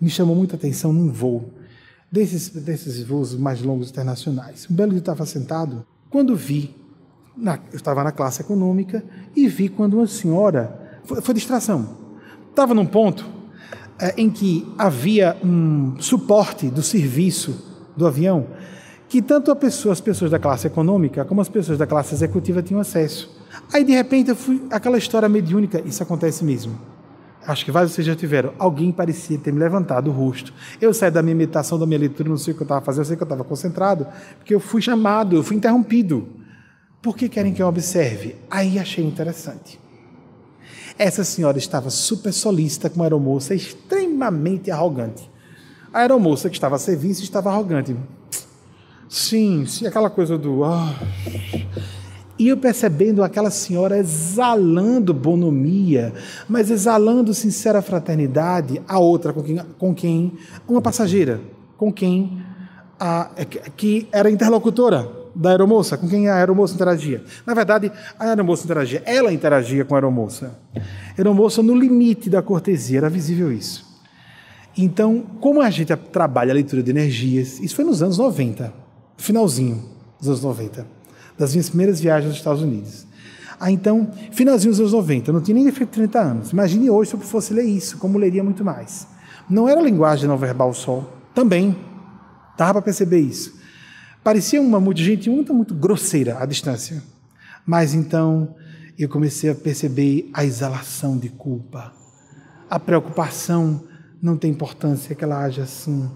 Me chamou muita atenção num voo, desses, desses voos mais longos internacionais. Um belo dia estava sentado, quando vi, na, eu estava na classe econômica, e vi quando uma senhora, foi, foi distração, estava num ponto é, em que havia um suporte do serviço do avião que tanto pessoa, as pessoas da classe econômica como as pessoas da classe executiva tinham acesso. Aí de repente eu fui aquela história mediúnica, isso acontece mesmo acho que vários vocês já tiveram, alguém parecia ter me levantado o rosto. Eu saí da minha meditação, da minha leitura, não sei o que eu estava fazendo, eu sei que eu estava concentrado, porque eu fui chamado, eu fui interrompido. Por que querem que eu observe? Aí achei interessante. Essa senhora estava super solista com uma aeromoça extremamente arrogante. A aeromoça que estava a serviço estava arrogante. Sim, sim, aquela coisa do. Oh. E eu percebendo aquela senhora exalando bonomia, mas exalando sincera fraternidade, a outra com quem, com quem uma passageira, com quem a, é que era interlocutora da aeromoça, com quem a aeromoça interagia. Na verdade, a aeromoça interagia, ela interagia com a aeromoça. A aeromoça no limite da cortesia, era visível isso. Então, como a gente trabalha a leitura de energias, isso foi nos anos 90, finalzinho dos anos 90 das minhas primeiras viagens aos Estados Unidos. Ah, então, finalzinho dos anos 90, não tinha nem 30 anos. Imagine hoje se eu fosse ler isso, como leria muito mais. Não era linguagem não verbal só, também. Dava para perceber isso. Parecia uma muita gente muito, muito grosseira à distância. Mas então eu comecei a perceber a exalação de culpa. A preocupação não tem importância que ela haja assim.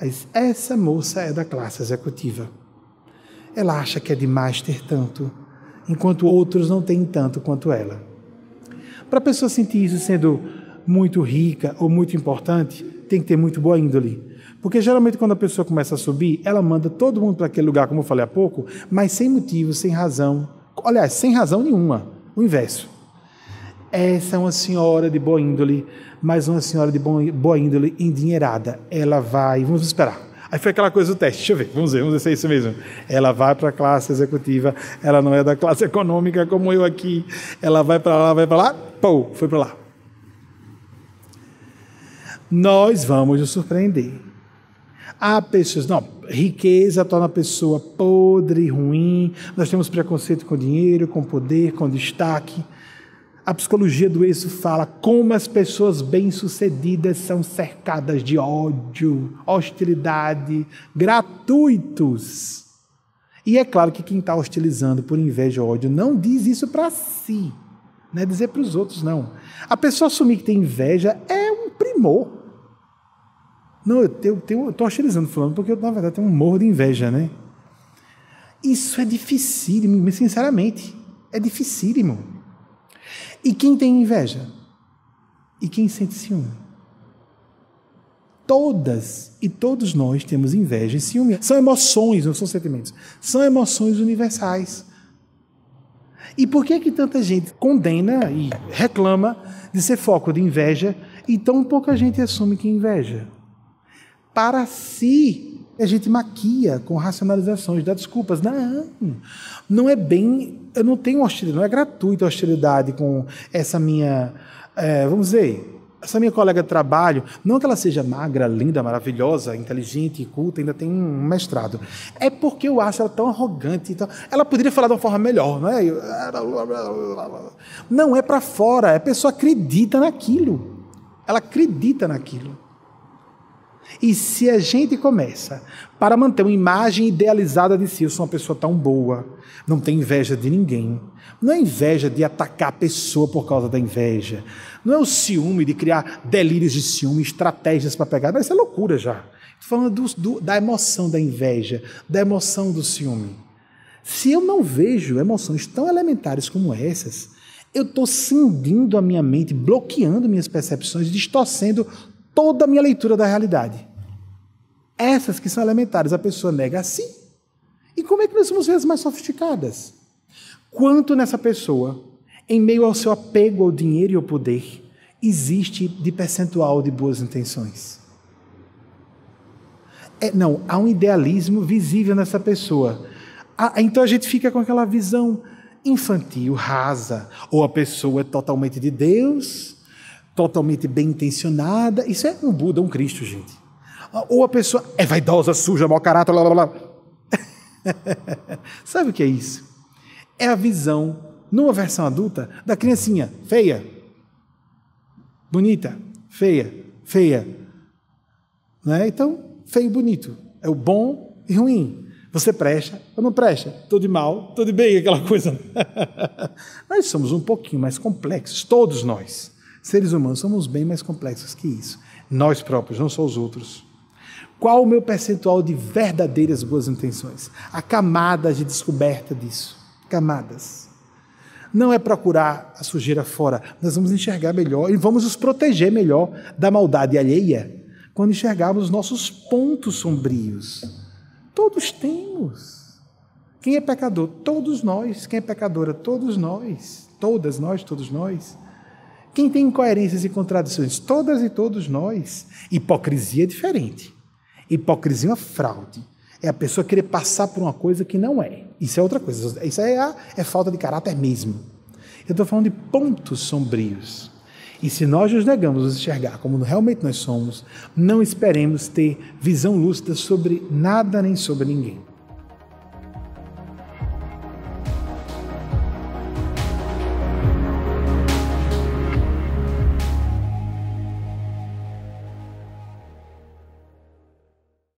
Mas essa moça é da classe executiva ela acha que é demais ter tanto, enquanto outros não têm tanto quanto ela. Para a pessoa sentir isso sendo muito rica ou muito importante, tem que ter muito boa índole. Porque geralmente quando a pessoa começa a subir, ela manda todo mundo para aquele lugar, como eu falei há pouco, mas sem motivo, sem razão. Aliás, sem razão nenhuma. O inverso. Essa é uma senhora de boa índole, mas uma senhora de boa índole endinheirada. Ela vai, vamos esperar. Aí foi aquela coisa do teste. Deixa eu ver, vamos ver, vamos ver se é isso mesmo. Ela vai para a classe executiva, ela não é da classe econômica como eu aqui. Ela vai para lá, vai para lá, pô, foi para lá. Nós vamos nos surpreender. Há pessoas, não, riqueza torna a pessoa podre, ruim. Nós temos preconceito com dinheiro, com poder, com destaque. A psicologia do isso fala como as pessoas bem-sucedidas são cercadas de ódio, hostilidade, gratuitos. E é claro que quem está hostilizando por inveja ou ódio não diz isso para si, não é dizer para os outros, não. A pessoa assumir que tem inveja é um primor. Não, eu estou hostilizando falando porque eu, na verdade, tenho um morro de inveja, né? Isso é dificílimo, sinceramente. É dificílimo. E quem tem inveja? E quem sente ciúme? Todas e todos nós temos inveja e ciúme. São emoções, não são sentimentos. São emoções universais. E por que que tanta gente condena e reclama de ser foco de inveja e tão pouca gente assume que é inveja? Para si a gente maquia com racionalizações, dá desculpas. Não, não é bem. Eu não tenho hostilidade, não é gratuita a hostilidade com essa minha. É, vamos dizer, essa minha colega de trabalho, não que ela seja magra, linda, maravilhosa, inteligente, culta, ainda tem um mestrado. É porque eu acho ela tão arrogante. Então, ela poderia falar de uma forma melhor, não é? Não é para fora, é a pessoa acredita naquilo. Ela acredita naquilo. E se a gente começa para manter uma imagem idealizada de si, eu sou uma pessoa tão boa, não tenho inveja de ninguém. Não é inveja de atacar a pessoa por causa da inveja. Não é o ciúme de criar delírios de ciúme, estratégias para pegar. Mas isso é loucura já. Estou falando do, do, da emoção da inveja, da emoção do ciúme. Se eu não vejo emoções tão elementares como essas, eu estou cindindo a minha mente, bloqueando minhas percepções, distorcendo toda a minha leitura da realidade. Essas que são elementares, a pessoa nega a si. E como é que nós somos vezes mais sofisticadas? Quanto nessa pessoa, em meio ao seu apego ao dinheiro e ao poder, existe de percentual de boas intenções? É, não, há um idealismo visível nessa pessoa. Ah, então a gente fica com aquela visão infantil, rasa, ou a pessoa é totalmente de Deus, totalmente bem intencionada. Isso é um Buda, um Cristo, gente. Ou a pessoa é vaidosa, suja, mau caráter, blá blá blá. Sabe o que é isso? É a visão, numa versão adulta, da criancinha feia, bonita, feia, feia. Né? Então, feio e bonito. É o bom e ruim. Você presta ou não presta? Estou de mal, estou de bem, aquela coisa. nós somos um pouquinho mais complexos, todos nós. Seres humanos somos bem mais complexos que isso. Nós próprios, não só os outros. Qual o meu percentual de verdadeiras boas intenções? Há camadas de descoberta disso. Camadas. Não é procurar a sujeira fora. Nós vamos enxergar melhor e vamos nos proteger melhor da maldade alheia quando enxergarmos os nossos pontos sombrios. Todos temos. Quem é pecador? Todos nós. Quem é pecadora? Todos nós. Todas nós, todos nós. Quem tem incoerências e contradições? Todas e todos nós. Hipocrisia é diferente. Hipocrisia é uma fraude. É a pessoa querer passar por uma coisa que não é. Isso é outra coisa. Isso é, a, é falta de caráter mesmo. Eu estou falando de pontos sombrios. E se nós nos negamos a enxergar como realmente nós somos, não esperemos ter visão lúcida sobre nada nem sobre ninguém.